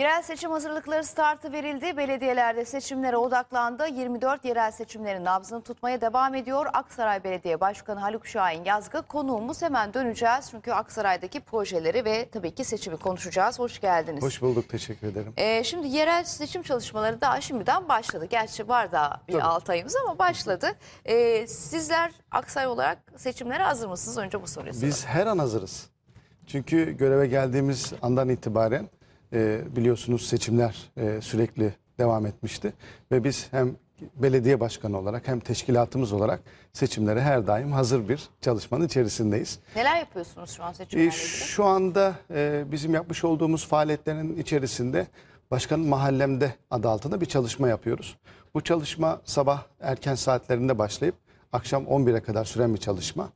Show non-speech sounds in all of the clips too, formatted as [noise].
Yerel seçim hazırlıkları startı verildi. Belediyelerde seçimlere odaklandı. 24 yerel seçimlerin nabzını tutmaya devam ediyor. Aksaray Belediye Başkanı Haluk Şahin Yazgı konuğumuz hemen döneceğiz. Çünkü Aksaray'daki projeleri ve tabii ki seçimi konuşacağız. Hoş geldiniz. Hoş bulduk. Teşekkür ederim. Ee, şimdi yerel seçim çalışmaları daha şimdiden başladı. Gerçi var daha bir tabii. 6 ayımız ama başladı. Ee, sizler Aksaray olarak seçimlere hazır mısınız? Önce bu soruyu soralım. Biz her an hazırız. Çünkü göreve geldiğimiz andan itibaren e, biliyorsunuz seçimler e, sürekli devam etmişti. Ve biz hem belediye başkanı olarak hem teşkilatımız olarak seçimlere her daim hazır bir çalışmanın içerisindeyiz. Neler yapıyorsunuz şu an seçimlerle e, ilgili? şu anda e, bizim yapmış olduğumuz faaliyetlerin içerisinde Başkanın Mahallemde adı altında bir çalışma yapıyoruz. Bu çalışma sabah erken saatlerinde başlayıp akşam 11'e kadar süren bir çalışma.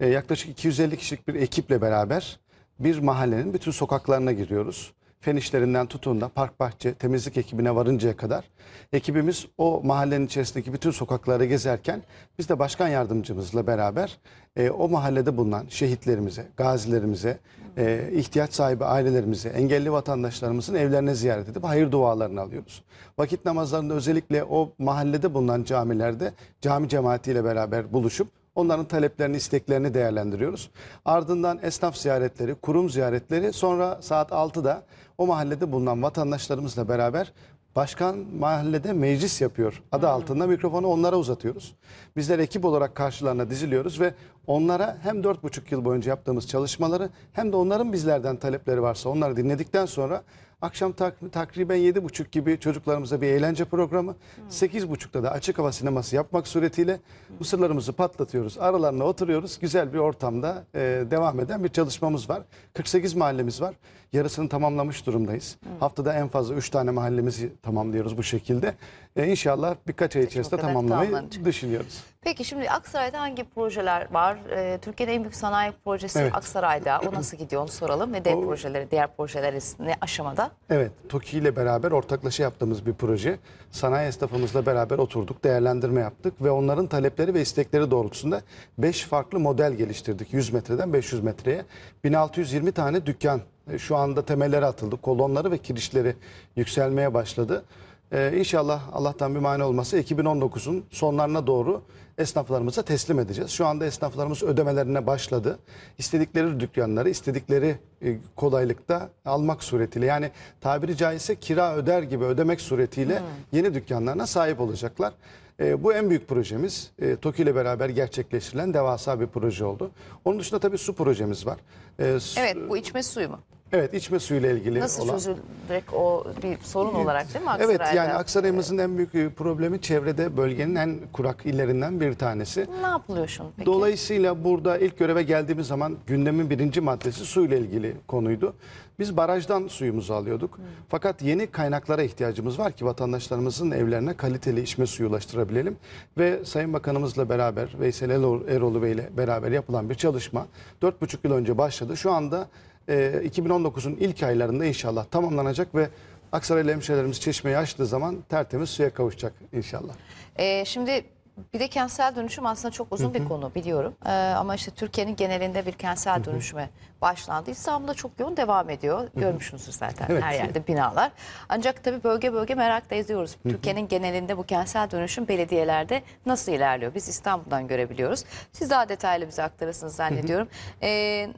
E, yaklaşık 250 kişilik bir ekiple beraber bir mahallenin bütün sokaklarına giriyoruz fen işlerinden tutun da park bahçe temizlik ekibine varıncaya kadar ekibimiz o mahallenin içerisindeki bütün sokakları gezerken biz de başkan yardımcımızla beraber e, o mahallede bulunan şehitlerimize, gazilerimize, e, ihtiyaç sahibi ailelerimize, engelli vatandaşlarımızın evlerine ziyaret edip hayır dualarını alıyoruz. Vakit namazlarında özellikle o mahallede bulunan camilerde cami cemaatiyle beraber buluşup Onların taleplerini, isteklerini değerlendiriyoruz. Ardından esnaf ziyaretleri, kurum ziyaretleri sonra saat 6'da o mahallede bulunan vatandaşlarımızla beraber Başkan mahallede meclis yapıyor. Adı hmm. altında mikrofonu onlara uzatıyoruz. Bizler ekip olarak karşılarına diziliyoruz ve onlara hem 4,5 yıl boyunca yaptığımız çalışmaları hem de onların bizlerden talepleri varsa onları dinledikten sonra Akşam tak, takriben buçuk gibi çocuklarımıza bir eğlence programı. sekiz buçukta da açık hava sineması yapmak suretiyle mısırlarımızı patlatıyoruz. Aralarına oturuyoruz. Güzel bir ortamda e, devam eden bir çalışmamız var. 48 mahallemiz var. Yarısını tamamlamış durumdayız. Haftada en fazla üç tane mahallemizi tamamlıyoruz bu şekilde. E, inşallah birkaç ay içerisinde tamamlamayı düşünüyoruz. Peki şimdi Aksaray'da hangi projeler var? Ee, Türkiye'nin en büyük sanayi projesi Evet. Aksaray'da. O nasıl gidiyor onu soralım ve dev O- projeleri, diğer projeler ne aşamada? Evet, TOKİ ile beraber ortaklaşa yaptığımız bir proje. Sanayi esnafımızla beraber oturduk, değerlendirme yaptık ve onların talepleri ve istekleri doğrultusunda 5 farklı model geliştirdik. 100 metreden 500 metreye 1620 tane dükkan e, şu anda temelleri atıldı. Kolonları ve kirişleri yükselmeye başladı. Ee, inşallah Allah'tan bir mani olması 2019'un sonlarına doğru esnaflarımıza teslim edeceğiz. Şu anda esnaflarımız ödemelerine başladı. İstedikleri dükkanları istedikleri e, kolaylıkta almak suretiyle yani tabiri caizse kira öder gibi ödemek suretiyle hmm. yeni dükkanlarına sahip olacaklar. E, bu en büyük projemiz. E, TOKİ ile beraber gerçekleştirilen devasa bir proje oldu. Onun dışında tabii su projemiz var. E, ee, su, evet bu içme suyu mu? Evet içme suyuyla ilgili Nasıl olan. çözülecek o bir sorun olarak değil mi Aksaray'da? Evet yani Aksaray'ımızın en büyük e, problemi çevrede bölgenin en kurak illerinden bir tanesi. Ne yapılıyor şimdi peki? Dolayısıyla burada ilk göreve geldiğimiz zaman gündemin birinci maddesi suyla ilgili konuydu. Biz barajdan suyumuzu alıyorduk. Hmm. Fakat yeni kaynaklara ihtiyacımız var ki vatandaşlarımızın evlerine kaliteli içme suyu ulaştırabilelim. Ve Sayın Bakanımızla beraber Veysel Erolu Bey ile beraber yapılan bir çalışma 4,5 yıl önce başladı. Şu anda e, ee, 2019'un ilk aylarında inşallah tamamlanacak ve Aksaraylı hemşehrilerimiz çeşmeyi açtığı zaman tertemiz suya kavuşacak inşallah. Ee, şimdi bir de kentsel dönüşüm aslında çok uzun Hı-hı. bir konu biliyorum. Ee, ama işte Türkiye'nin genelinde bir kentsel dönüşüme Hı-hı. başlandı. İstanbul'da çok yoğun devam ediyor. Hı-hı. Görmüşsünüzdür zaten evet. her yerde binalar. Ancak tabii bölge bölge merak da ediyoruz. Türkiye'nin genelinde bu kentsel dönüşüm belediyelerde nasıl ilerliyor? Biz İstanbul'dan görebiliyoruz. Siz daha detaylı bize aktarırsınız zannediyorum. Ee,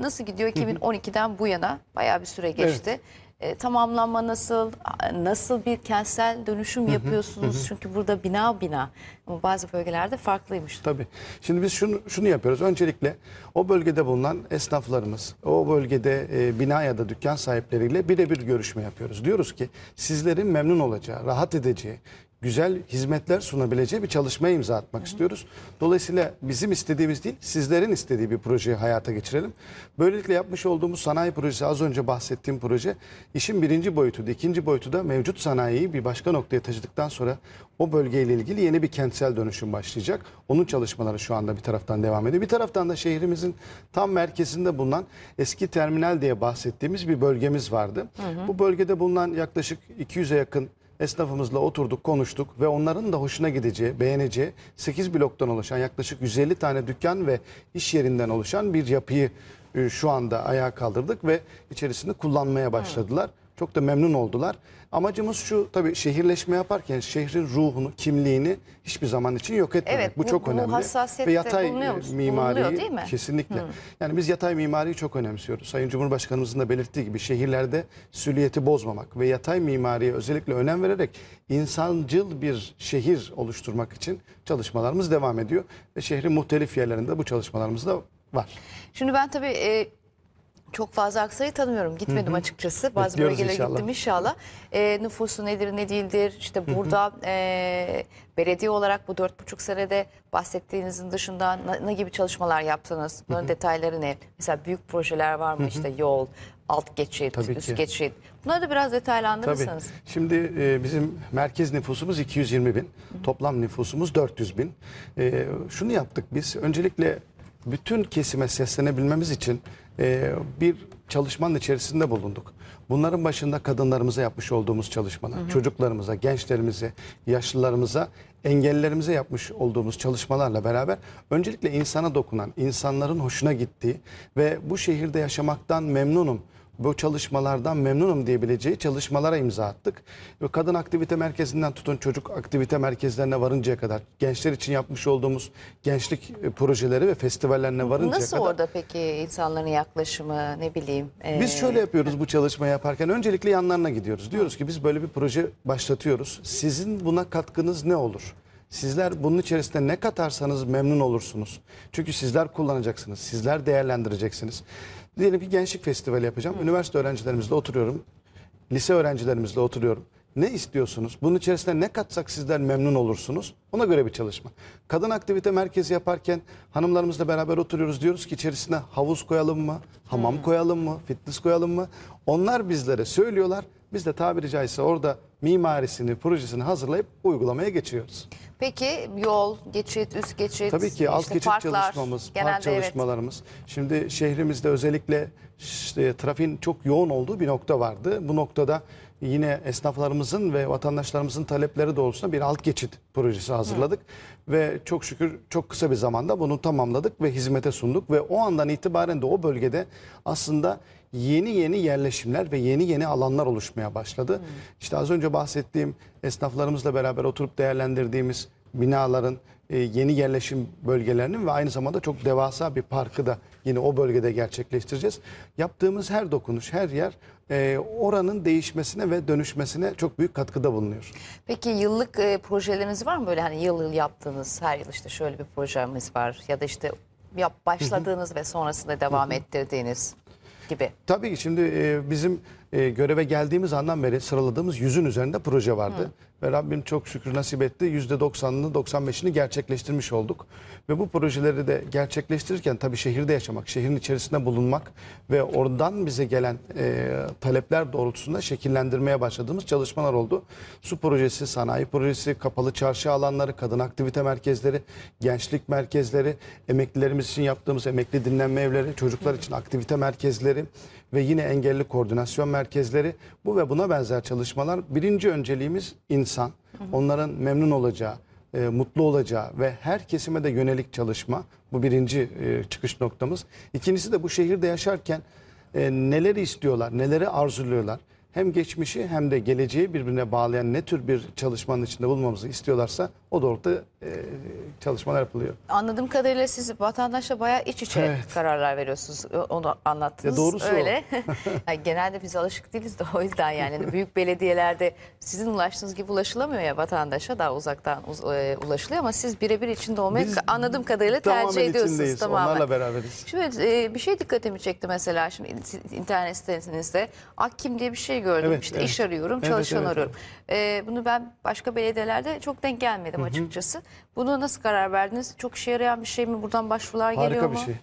nasıl gidiyor? 2012'den bu yana bayağı bir süre geçti. Evet e, tamamlanma nasıl, nasıl bir kentsel dönüşüm yapıyorsunuz? Hı hı, hı. Çünkü burada bina bina ama bazı bölgelerde farklıymış. Tabii. Şimdi biz şunu, şunu yapıyoruz. Öncelikle o bölgede bulunan esnaflarımız, o bölgede e, bina ya da dükkan sahipleriyle birebir görüşme yapıyoruz. Diyoruz ki sizlerin memnun olacağı, rahat edeceği, güzel hizmetler sunabileceği bir çalışmaya imza atmak Hı-hı. istiyoruz. Dolayısıyla bizim istediğimiz değil, sizlerin istediği bir projeyi hayata geçirelim. Böylelikle yapmış olduğumuz sanayi projesi, az önce bahsettiğim proje, işin birinci boyutu da, ikinci boyutu da mevcut sanayiyi bir başka noktaya taşıdıktan sonra o bölgeyle ilgili yeni bir kentsel dönüşüm başlayacak. Onun çalışmaları şu anda bir taraftan devam ediyor. Bir taraftan da şehrimizin tam merkezinde bulunan eski terminal diye bahsettiğimiz bir bölgemiz vardı. Hı hı. Bu bölgede bulunan yaklaşık 200'e yakın esnafımızla oturduk, konuştuk ve onların da hoşuna gideceği, beğeneceği 8 bloktan oluşan yaklaşık 150 tane dükkan ve iş yerinden oluşan bir yapıyı e, şu anda ayağa kaldırdık ve içerisinde kullanmaya başladılar. Çok da memnun oldular. Amacımız şu tabii şehirleşme yaparken şehrin ruhunu, kimliğini hiçbir zaman için yok etmemek. Evet, bu, bu çok bu önemli. Ve yatay e, mimari kesinlikle. Hı. Hmm. Yani biz yatay mimariyi çok önemsiyoruz. Sayın Cumhurbaşkanımızın da belirttiği gibi şehirlerde süliyeti bozmamak ve yatay mimariye özellikle önem vererek insancıl bir şehir oluşturmak için çalışmalarımız devam ediyor. Ve şehrin muhtelif yerlerinde bu çalışmalarımız da var. Şimdi ben tabii e, çok fazla Aksaray'ı tanımıyorum. Gitmedim Hı-hı. açıkçası. Bazı Bekliyoruz bölgelere inşallah. gittim inşallah. E, nüfusu nedir ne değildir. İşte Hı-hı. burada e, belediye olarak bu dört buçuk senede bahsettiğinizin dışında ne, ne gibi çalışmalar yaptınız? Bunların Hı-hı. detayları ne? Mesela büyük projeler var mı? Hı-hı. İşte yol, alt geçit, Tabii üst ki. geçit. Bunları da biraz detaylandırırsanız. Tabii. Şimdi e, bizim merkez nüfusumuz 220 bin. Hı hı. Toplam nüfusumuz 400 bin. E, şunu yaptık biz. Öncelikle bütün kesime seslenebilmemiz için ee, bir çalışmanın içerisinde bulunduk. Bunların başında kadınlarımıza yapmış olduğumuz çalışmalar, hı hı. çocuklarımıza, gençlerimize, yaşlılarımıza, engellerimize yapmış olduğumuz çalışmalarla beraber öncelikle insana dokunan, insanların hoşuna gittiği ve bu şehirde yaşamaktan memnunum bu çalışmalardan memnunum diyebileceği çalışmalara imza attık. Ve kadın aktivite merkezinden tutun çocuk aktivite merkezlerine varıncaya kadar gençler için yapmış olduğumuz gençlik e, projeleri ve festivallerine varıncaya Nasıl kadar. Nasıl orada peki insanların yaklaşımı ne bileyim? Ee... Biz şöyle yapıyoruz bu çalışma yaparken öncelikle yanlarına gidiyoruz. Diyoruz ki biz böyle bir proje başlatıyoruz. Sizin buna katkınız ne olur? Sizler bunun içerisinde ne katarsanız memnun olursunuz. Çünkü sizler kullanacaksınız, sizler değerlendireceksiniz. Diyelim ki gençlik festivali yapacağım. Üniversite öğrencilerimizle oturuyorum. Lise öğrencilerimizle oturuyorum. Ne istiyorsunuz? Bunun içerisinde ne katsak sizler memnun olursunuz. Ona göre bir çalışma. Kadın aktivite merkezi yaparken hanımlarımızla beraber oturuyoruz. Diyoruz ki içerisine havuz koyalım mı? Hamam hmm. koyalım mı? Fitness koyalım mı? Onlar bizlere söylüyorlar. Biz de tabiri caizse orada mimarisini, projesini hazırlayıp uygulamaya geçiyoruz. Peki yol, geçit, üst geçit, Tabii ki alt geçit parklar, çalışmamız, park genelde evet. çalışmalarımız. Şimdi şehrimizde özellikle işte, trafiğin çok yoğun olduğu bir nokta vardı. Bu noktada yine esnaflarımızın ve vatandaşlarımızın talepleri doğrultusunda bir alt geçit projesi hazırladık. Hı. Ve çok şükür çok kısa bir zamanda bunu tamamladık ve hizmete sunduk. Ve o andan itibaren de o bölgede aslında yeni yeni yerleşimler ve yeni yeni alanlar oluşmaya başladı. Hmm. İşte az önce bahsettiğim esnaflarımızla beraber oturup değerlendirdiğimiz binaların e, yeni yerleşim bölgelerinin ve aynı zamanda çok devasa bir parkı da yine o bölgede gerçekleştireceğiz. Yaptığımız her dokunuş, her yer e, oranın değişmesine ve dönüşmesine çok büyük katkıda bulunuyor. Peki yıllık e, projeleriniz var mı böyle hani yıl yıl yaptığınız her yıl işte şöyle bir projemiz var ya da işte yap başladığınız ve sonrasında devam ettirdiğiniz? gibi. Tabii şimdi bizim göreve geldiğimiz andan beri sıraladığımız yüzün üzerinde proje vardı. Hı ve Rabbim çok şükür nasip etti. %90'ını 95'ini gerçekleştirmiş olduk. Ve bu projeleri de gerçekleştirirken tabii şehirde yaşamak, şehrin içerisinde bulunmak ve oradan bize gelen e, talepler doğrultusunda şekillendirmeye başladığımız çalışmalar oldu. Su projesi, sanayi projesi, kapalı çarşı alanları, kadın aktivite merkezleri, gençlik merkezleri, emeklilerimiz için yaptığımız emekli dinlenme evleri, çocuklar için aktivite merkezleri ve yine engelli koordinasyon merkezleri bu ve buna benzer çalışmalar birinci önceliğimiz insan insan, onların memnun olacağı, e, mutlu olacağı ve her kesime de yönelik çalışma bu birinci e, çıkış noktamız. İkincisi de bu şehirde yaşarken e, neleri istiyorlar, neleri arzuluyorlar hem geçmişi hem de geleceği birbirine bağlayan ne tür bir çalışmanın içinde bulmamızı istiyorlarsa o doğrultuda e, çalışmalar yapılıyor. Anladığım kadarıyla siz vatandaşla bayağı iç içe evet. kararlar veriyorsunuz. Onu anlattınız. Ya doğrusu Öyle. yani [laughs] genelde biz alışık değiliz de o yüzden yani hani büyük belediyelerde sizin ulaştığınız gibi ulaşılamıyor ya vatandaşa daha uzaktan uz e, ulaşılıyor ama siz birebir içinde olmayı biz anladığım kadarıyla tercih ediyorsunuz içindeyiz. tamamen. Onlarla beraberiz. Şimdi e, bir şey dikkatimi çekti mesela şimdi internet sitenizde Akkim diye bir şey gördüm. Evet, işte evet. iş arıyorum, evet, çalışan evet, arıyorum. Evet. Ee, bunu ben başka belediyelerde çok denk gelmedim Hı-hı. açıkçası. Bunu nasıl karar verdiniz? Çok işe yarayan bir şey mi? Buradan başvurular Harika geliyor mu? Harika bir şey.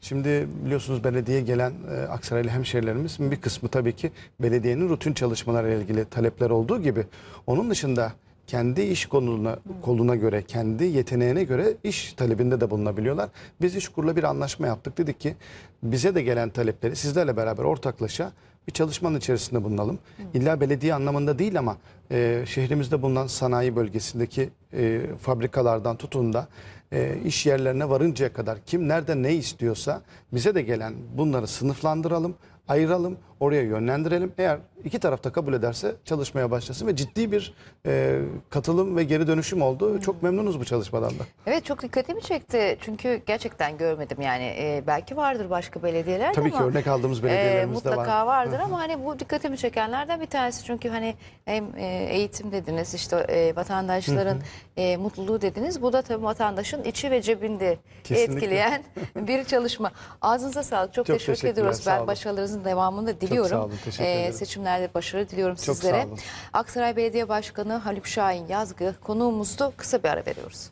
Şimdi biliyorsunuz belediye gelen e, Aksaraylı hemşehrilerimiz bir kısmı tabii ki belediyenin rutin ile ilgili talepler olduğu gibi onun dışında kendi iş konuluna, koluna göre, kendi yeteneğine göre iş talebinde de bulunabiliyorlar. Biz iş kurula bir anlaşma yaptık. Dedik ki bize de gelen talepleri sizlerle beraber ortaklaşa bir çalışmanın içerisinde bulunalım. İlla belediye anlamında değil ama e, şehrimizde bulunan sanayi bölgesindeki e, fabrikalardan tutun da e, iş yerlerine varıncaya kadar kim nerede ne istiyorsa bize de gelen bunları sınıflandıralım, ayıralım oraya yönlendirelim. Eğer iki taraf da kabul ederse çalışmaya başlasın ve ciddi bir e, katılım ve geri dönüşüm oldu. Çok memnunuz bu çalışmadan da. Evet çok dikkatimi çekti. Çünkü gerçekten görmedim yani. E, belki vardır başka belediyeler Tabii ama. ki örnek aldığımız e, belediyelerimiz e, mutlaka de var. vardır ama hani bu dikkatimi çekenlerden bir tanesi. Çünkü hani hem e, eğitim dediniz işte e, vatandaşların e, mutluluğu dediniz. Bu da tabii vatandaşın içi ve cebinde Kesinlikle. etkileyen [laughs] bir çalışma. Ağzınıza sağlık. Çok, çok teşekkür ediyoruz. Ben başarılarınızın devamını da diliyorum diliyorum Çok sağ olun, teşekkür ee, ederim. seçimlerde başarı diliyorum Çok sizlere. Sağ olun. Aksaray Belediye Başkanı Haluk Şahin Yazgı konuğumuzdu. Kısa bir ara veriyoruz.